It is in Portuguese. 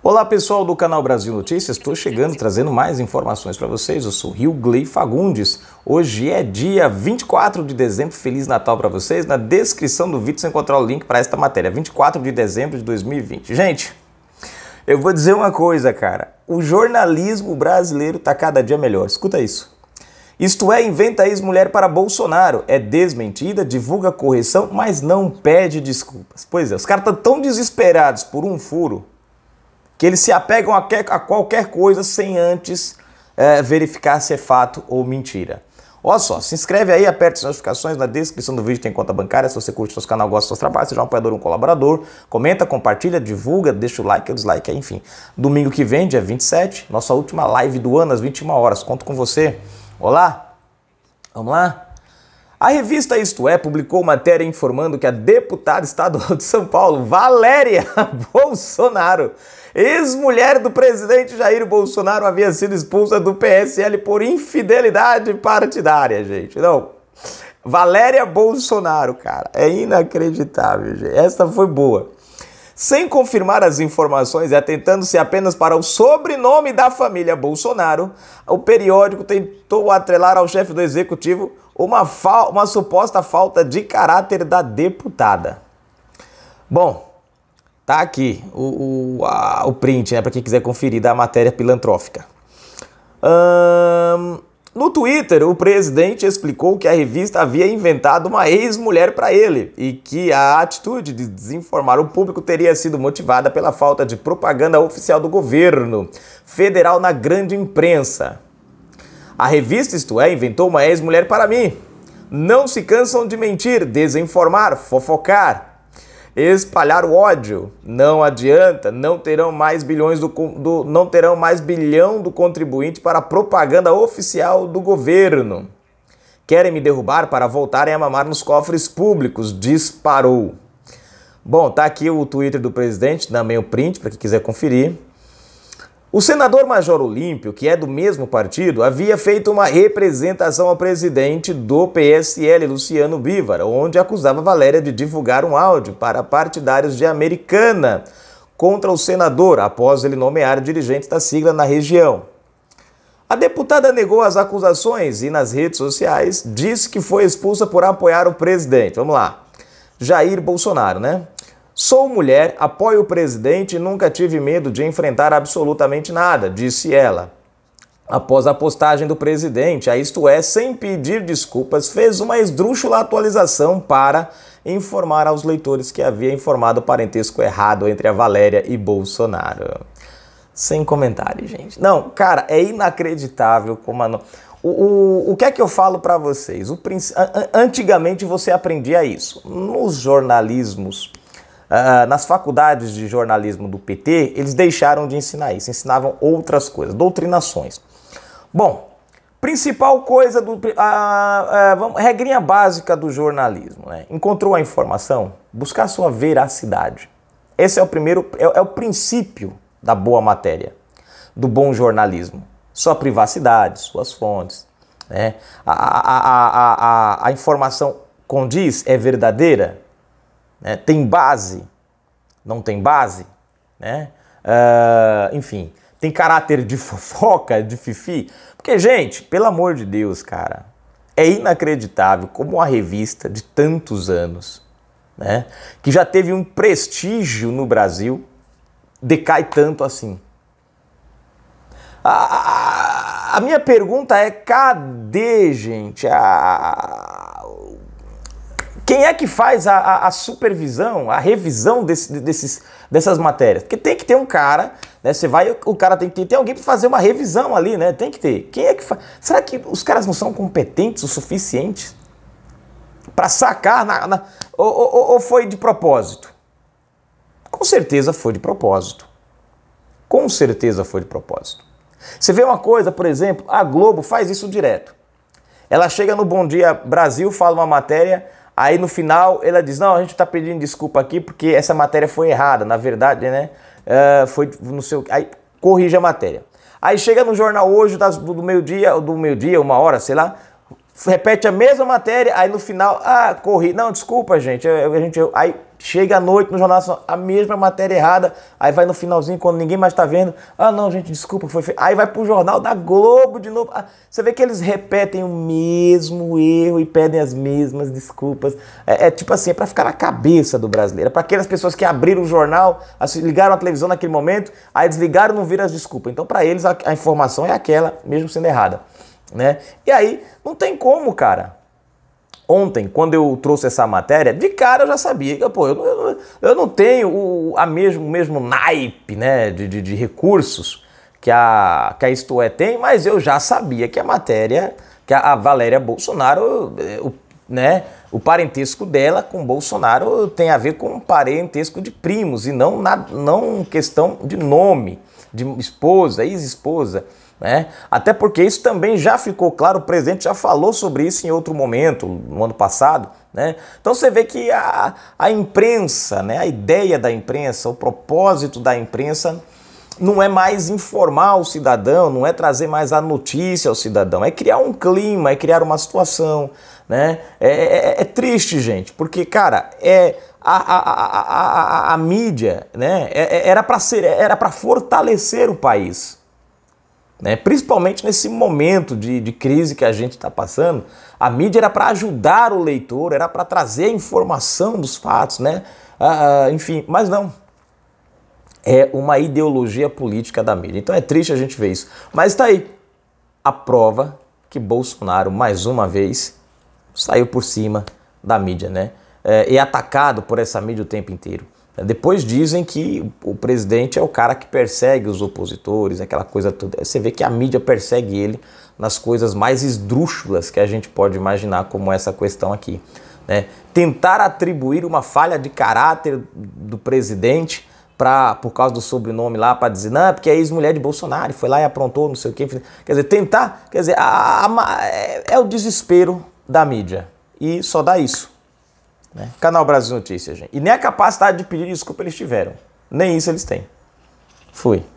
Olá pessoal do canal Brasil Notícias, estou chegando trazendo mais informações para vocês. Eu sou Rio Glei Fagundes. Hoje é dia 24 de dezembro. Feliz Natal para vocês. Na descrição do vídeo você encontrar o link para esta matéria. 24 de dezembro de 2020. Gente, eu vou dizer uma coisa, cara. O jornalismo brasileiro está cada dia melhor. Escuta isso. Isto é, inventa ex-mulher para Bolsonaro. É desmentida, divulga correção, mas não pede desculpas. Pois é, os caras estão tão desesperados por um furo que eles se apegam a, que, a qualquer coisa sem antes é, verificar se é fato ou mentira. Olha só, se inscreve aí, aperta as notificações, na descrição do vídeo tem conta bancária, se você curte nosso canal, gosta do nosso trabalho, seja um apoiador um colaborador, comenta, compartilha, divulga, deixa o like, o dislike, enfim. Domingo que vem, dia 27, nossa última live do ano, às 21 horas, conto com você. Olá? Vamos lá? A revista Isto É publicou matéria informando que a deputada estadual de São Paulo, Valéria Bolsonaro, ex-mulher do presidente Jair Bolsonaro, havia sido expulsa do PSL por infidelidade partidária, gente. Não. Valéria Bolsonaro, cara, é inacreditável, gente. Essa foi boa sem confirmar as informações e é atentando-se apenas para o sobrenome da família Bolsonaro, o periódico tentou atrelar ao chefe do executivo uma, uma suposta falta de caráter da deputada. Bom, tá aqui o, o, a, o print, né, para quem quiser conferir da matéria pilantrófica. Hum, no Twitter, o presidente explicou que a revista havia inventado uma ex-mulher para ele e que a atitude de desinformar o público teria sido motivada pela falta de propaganda oficial do governo federal na grande imprensa. A revista, isto é, inventou uma ex-mulher para mim. Não se cansam de mentir, desinformar, fofocar espalhar o ódio. Não adianta, não terão mais bilhões do, do não terão mais bilhão do contribuinte para a propaganda oficial do governo. Querem me derrubar para voltarem a mamar nos cofres públicos, disparou. Bom, tá aqui o Twitter do presidente, também o print para quem quiser conferir. O senador Major Olímpio, que é do mesmo partido, havia feito uma representação ao presidente do PSL, Luciano Bívara, onde acusava Valéria de divulgar um áudio para partidários de Americana contra o senador após ele nomear dirigente da sigla na região. A deputada negou as acusações e nas redes sociais disse que foi expulsa por apoiar o presidente. Vamos lá. Jair Bolsonaro, né? Sou mulher, apoio o presidente e nunca tive medo de enfrentar absolutamente nada, disse ela. Após a postagem do presidente, a Isto É, sem pedir desculpas, fez uma esdrúxula atualização para informar aos leitores que havia informado o parentesco errado entre a Valéria e Bolsonaro. Sem comentário, gente. Não, cara, é inacreditável como a. No... O, o, o, que é que eu falo para vocês? O, antigamente você aprendia isso. Nos jornalismos Uh, nas faculdades de jornalismo do PT, eles deixaram de ensinar isso, ensinavam outras coisas, doutrinações. Bom, principal coisa do. Ah, vamos, regrinha básica do jornalismo, né? Encontrou a informação? Buscar sua veracidade. Esse é o primeiro. É, é o princípio da boa matéria, do bom jornalismo. Sua privacidade, suas fontes. Né? A, a, a, a, a informação condiz, é verdadeira? Né? Tem base? Não tem base? Né? Uh, enfim, tem caráter de fofoca, de fifi? Porque, gente, pelo amor de Deus, cara, é inacreditável como a revista de tantos anos, né, que já teve um prestígio no Brasil, decai tanto assim. A, a, a minha pergunta é: cadê, gente, a, quem é que faz a, a, a supervisão, a revisão desse, desses, dessas matérias? Porque tem que ter um cara, né? Você vai, o cara tem que ter, tem alguém para fazer uma revisão ali, né? Tem que ter. Quem é que faz? Será que os caras não são competentes o suficiente para sacar na, na ou, ou, ou foi de propósito? Com certeza foi de propósito. Com certeza foi de propósito. Você vê uma coisa, por exemplo, a Globo faz isso direto. Ela chega no Bom Dia Brasil, fala uma matéria, Aí no final ela diz: Não, a gente está pedindo desculpa aqui porque essa matéria foi errada, na verdade, né? Uh, foi no seu. Aí corrige a matéria. Aí chega no jornal hoje, das, do meio-dia, ou do meio-dia, uma hora, sei lá, repete a mesma matéria, aí no final, ah, corri. Não, desculpa, gente. A gente aí Chega à noite no Jornal a mesma matéria errada. Aí vai no finalzinho, quando ninguém mais está vendo. Ah, não, gente, desculpa, foi feio. Aí vai pro Jornal da Globo de novo. Ah, você vê que eles repetem o mesmo erro e pedem as mesmas desculpas. É, é tipo assim, é para ficar na cabeça do brasileiro. É para aquelas pessoas que abriram o jornal, ligaram a televisão naquele momento, aí desligaram e não viram as desculpas. Então, para eles, a, a informação é aquela, mesmo sendo errada. Né? E aí, não tem como, cara ontem, quando eu trouxe essa matéria, de cara eu já sabia que, pô, eu, não, eu não tenho o a mesmo, mesmo naipe né, de, de, de, recursos que a, que a Isto é tem, mas eu já sabia que a matéria, que a, a Valéria Bolsonaro, eh, o, né, o parentesco dela com Bolsonaro tem a ver com parentesco de primos e não, na, não questão de nome, de esposa, ex-esposa. Né? Até porque isso também já ficou claro, o presidente já falou sobre isso em outro momento, no ano passado. Né? Então você vê que a, a imprensa, né? a ideia da imprensa, o propósito da imprensa não é mais informar o cidadão, não é trazer mais a notícia ao cidadão, é criar um clima, é criar uma situação. Né? É, é, é, é triste, gente, porque, cara, é a, a, a, a, a mídia né? É, é, era para fortalecer o país. Né? Principalmente nesse momento de, de crise que a gente está passando, a mídia era para ajudar o leitor, era para trazer a informação dos fatos, né? Ah, ah, enfim, mas não. É uma ideologia política da mídia. Então é triste a gente ver isso. Mas está aí a prova que Bolsonaro, mais uma vez, saiu por cima da mídia, né? É, e atacado por essa mídia o tempo inteiro. Depois dizem que o presidente é o cara que persegue os opositores, aquela coisa toda. Você vê que a mídia persegue ele nas coisas mais esdrúxulas que a gente pode imaginar, como essa questão aqui. Né? Tentar atribuir uma falha de caráter do presidente pra, por causa do sobrenome lá para dizer, não, é porque é ex-mulher de Bolsonaro, foi lá e aprontou, não sei o quê. Quer dizer, tentar, quer dizer, a, a, a, é, é o desespero da mídia. E só dá isso. Né? Canal Brasil Notícias, gente. E nem a capacidade de pedir desculpa eles tiveram. Nem isso eles têm. Fui.